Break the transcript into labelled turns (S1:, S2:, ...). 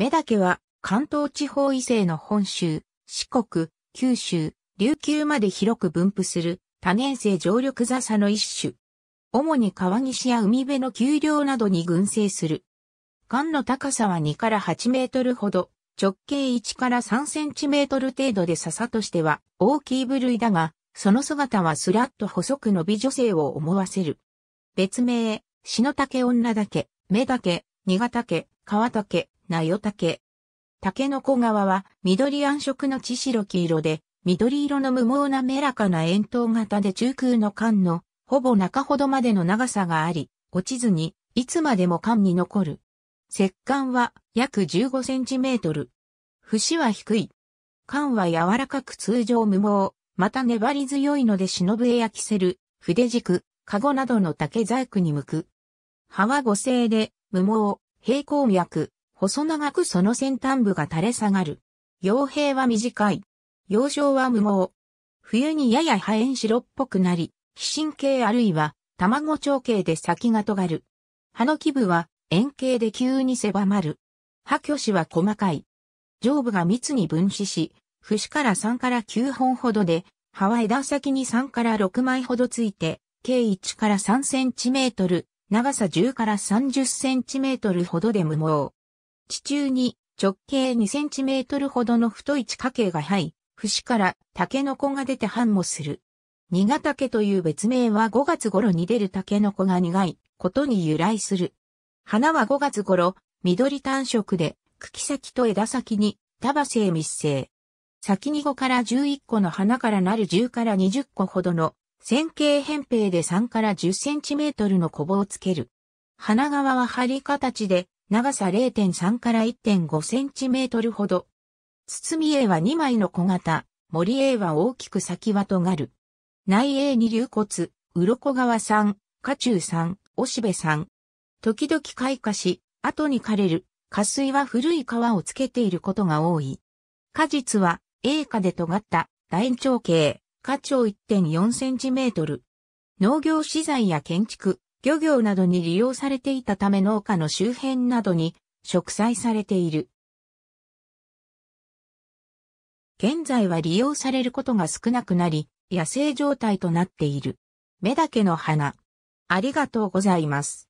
S1: 目だけは関東地方以西の本州、四国、九州、琉球まで広く分布する多年生常緑笹の一種。主に川岸や海辺の丘陵などに群生する。管の高さは2から8メートルほど、直径1から3センチメートル程度で笹としては大きい部類だが、その姿はスラッと細く伸び女性を思わせる。別名、篠竹女だけ、目だけ、新潟川竹、名代竹。竹の子川は緑暗色の血白黄色で、緑色の無毛なめらかな円筒型で中空の缶のほぼ中ほどまでの長さがあり、落ちずにいつまでも缶に残る。石管は約15センチメートル。節は低い。缶は柔らかく通常無毛、また粘り強いので忍ぶえやきせる、筆軸、カゴなどの竹細工に向く。葉は五星で、無毛、平行脈、細長くその先端部が垂れ下がる。傭兵は短い。幼少は無毛。冬にやや破炎白っぽくなり、皮神系、あるいは卵長形で先が尖る。葉の基部は円形で急に狭まる。葉巨子は細かい。上部が密に分子し、節から3から9本ほどで、葉は枝先に3から6枚ほどついて、計1から3センチメートル、長さ10から30センチメートルほどで無毛。地中に直径2センチメートルほどの太い地下茎が生え、節からタケノコが出て繁茂する。ニガタケという別名は5月頃に出るタケノコが苦いことに由来する。花は5月頃、緑単色で、茎先と枝先に束性密生。先に5から11個の花からなる10から20個ほどの線形扁平で3から10センチメートルのコブをつける。花側は針形で長さ0.3から1.5センチメートルほど。包み A は2枚の小型、森 A は大きく先は尖る。内 A に流骨、鱗さん、下中ん、おしべん。時々開花し、後に枯れる、下水は古い皮をつけていることが多い。果実は、A 下で尖った、楕円長形。下長 1.4cm。農業資材や建築、漁業などに利用されていたため農家の周辺などに植栽されている。現在は利用されることが少なくなり、野生状態となっている。目だけの花。ありがとうございます。